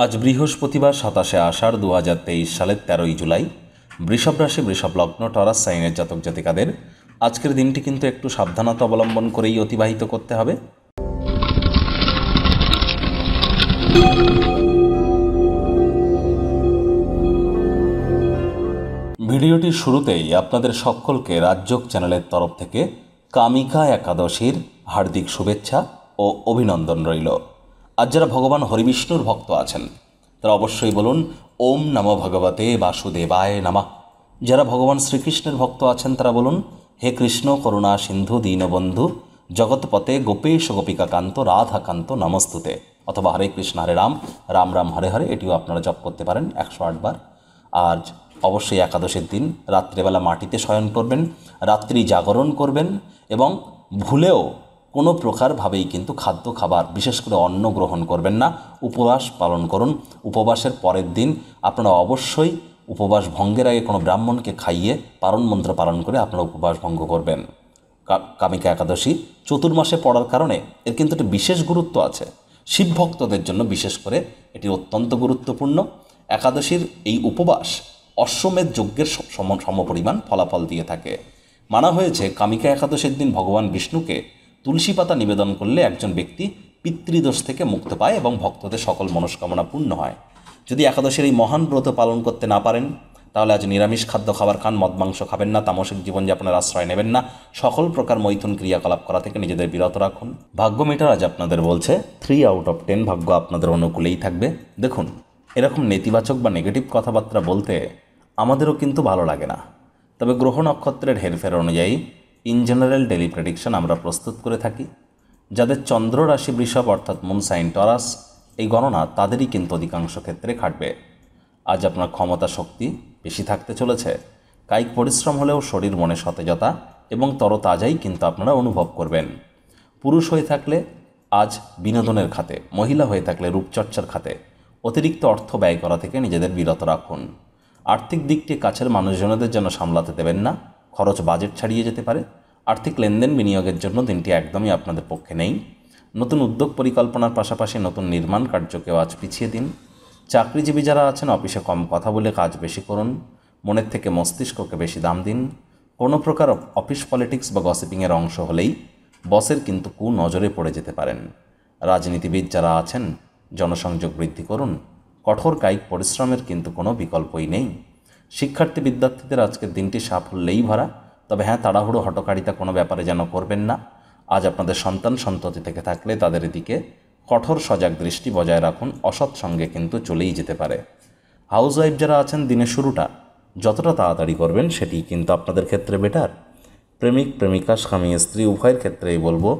আজ বৃহস্পতিবার সাতাশে আষাঢ় দু হাজার তেইশ সালের তেরোই জুলাই বৃষভ রাশি বৃষভ লগ্ন টরাস সাইনের জাতক জাতিকাদের আজকের দিনটি কিন্তু একটু সাবধানতা অবলম্বন করেই অতিবাহিত করতে হবে ভিডিওটির শুরুতেই আপনাদের সকলকে রাজ্যক চ্যানেলের তরফ থেকে কামিকা একাদশীর হার্দিক শুভেচ্ছা ও অভিনন্দন রইল আর যারা ভগবান হরিবিষ্ণুর ভক্ত আছেন তারা অবশ্যই বলুন ওম নম ভগবতে বাসুদেবায় নামা যারা ভগবান শ্রীকৃষ্ণের ভক্ত আছেন তারা বলুন হে কৃষ্ণ করুণা সিন্ধু দীনবন্ধু জগৎপতে গোপেশ গোপিকাকান্ত রাধাকান্ত নমস্তুতে অথবা হরে কৃষ্ণ হরে রাম রাম রাম হরে হরে এটিও আপনারা জপ করতে পারেন একশো আটবার আর অবশ্যই একাদশের দিন রাত্রেবেলা মাটিতে শয়ন করবেন রাত্রি জাগরণ করবেন এবং ভুলেও কোনো প্রকারভাবেই কিন্তু খাদ্য খাবার বিশেষ করে অন্ন গ্রহণ করবেন না উপবাস পালন করুন উপবাসের পরের দিন আপনারা অবশ্যই উপবাস ভঙ্গের আগে কোনো ব্রাহ্মণকে খাইয়ে পারণ মন্ত্র পালন করে আপনারা উপবাস ভঙ্গ করবেন কামিকা একাদশী চতুর্মাসে পড়ার কারণে এর কিন্তু একটি বিশেষ গুরুত্ব আছে শিবভক্তদের জন্য বিশেষ করে এটি অত্যন্ত গুরুত্বপূর্ণ একাদশীর এই উপবাস অশ্বমেধ যজ্ঞের সমপরিমাণ ফলাফল দিয়ে থাকে মানা হয়েছে কামিকা একাদশীর দিন ভগবান বিষ্ণুকে তুলসী পাতা নিবেদন করলে একজন ব্যক্তি পিতৃদোষ থেকে মুক্ত পায় এবং ভক্তদের সকল মনস্কামনা পূর্ণ হয় যদি একাদশের এই মহান ব্রত পালন করতে না পারেন তাহলে আজ নিরামিষ খাদ্য খাবার খান মদ মাংস খাবেন না তামসিক জীবনযাপনের আশ্রয় নেবেন না সকল প্রকার মৈথুন ক্রিয়াকলাপ করা থেকে নিজেদের বিরত রাখুন ভাগ্য মিটার আজ আপনাদের বলছে থ্রি আউট অফ টেন ভাগ্য আপনাদের অনুকূলেই থাকবে দেখুন এরকম নেতিবাচক বা নেগেটিভ কথাবার্তা বলতে আমাদেরও কিন্তু ভালো লাগে না তবে গ্রহ নক্ষত্রের হেরফের অনুযায়ী ইন জেনারেল ডেলি প্রেডিকশন আমরা প্রস্তুত করে থাকি যাদের চন্দ্র রাশি বৃষভ অর্থাৎ মুন সাইন টরাস এই গণনা তাদেরই কিন্তু অধিকাংশ ক্ষেত্রে খাটবে আজ আপনার ক্ষমতা শক্তি বেশি থাকতে চলেছে কায়িক পরিশ্রম হলেও শরীর মনে সতেজতা এবং তরতাজাই কিন্তু আপনারা অনুভব করবেন পুরুষ হয়ে থাকলে আজ বিনোদনের খাতে মহিলা হয়ে থাকলে রূপচর্চার খাতে অতিরিক্ত অর্থ ব্যয় করা থেকে নিজেদের বিরত রাখুন আর্থিক দিকটি কাছের মানুষজনদের জন্য সামলাতে দেবেন না খরচ বাজেট ছাড়িয়ে যেতে পারে আর্থিক লেনদেন বিনিয়োগের জন্য দিনটি একদমই আপনাদের পক্ষে নেই নতুন উদ্যোগ পরিকল্পনার পাশাপাশি নতুন নির্মাণ কার্যকেও আজ পিছিয়ে দিন চাকরিজীবী যারা আছেন অফিসে কম কথা বলে কাজ বেশি করুন মনের থেকে মস্তিষ্ককে বেশি দাম দিন কোনো প্রকার অফিস পলিটিক্স বা গসিপিংয়ের অংশ হলেই বসের কিন্তু কু নজরে পড়ে যেতে পারেন রাজনীতিবিদ যারা আছেন জনসংযোগ বৃদ্ধি করুন কঠোর কায়িক পরিশ্রমের কিন্তু কোনো বিকল্পই নেই শিক্ষার্থী বিদ্যার্থীদের আজকের দিনটি সাফল্যেই ভরা তবে হ্যাঁ তাড়াহুড়ো হটকারিতা কোনো ব্যাপারে যেন করবেন না আজ আপনাদের সন্তান সন্ততি থেকে থাকলে তাদের দিকে কঠোর সজাগ দৃষ্টি বজায় রাখুন অসৎ সঙ্গে কিন্তু চলেই যেতে পারে হাউস ওয়াইফ যারা আছেন দিনের শুরুটা যতটা তাড়াতাড়ি করবেন সেটি কিন্তু আপনাদের ক্ষেত্রে বেটার প্রেমিক প্রেমিকা স্বামী স্ত্রী উভয়ের ক্ষেত্রেই বলবো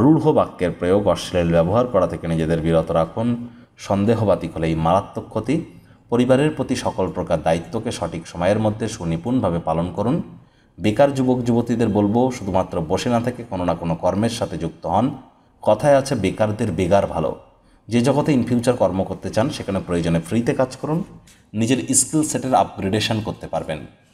রূঢ় বাক্যের প্রয়োগ অশ্লীল ব্যবহার করা থেকে নিজেদের বিরত রাখুন সন্দেহবাতিক হলেই মারাত্মক ক্ষতি পরিবারের প্রতি সকল প্রকার দায়িত্বকে সঠিক সময়ের মধ্যে সুনিপুণভাবে পালন করুন বেকার যুবক যুবতীদের বলবো শুধুমাত্র বসে না থেকে কোনো না কোনো কর্মের সাথে যুক্ত হন কথায় আছে বেকারদের বেগার ভালো যে জগতে ইন ফিউচার কর্ম করতে চান সেখানে প্রয়োজনে ফ্রিতে কাজ করুন নিজের স্কিল সেটের আপগ্রেডেশন করতে পারবেন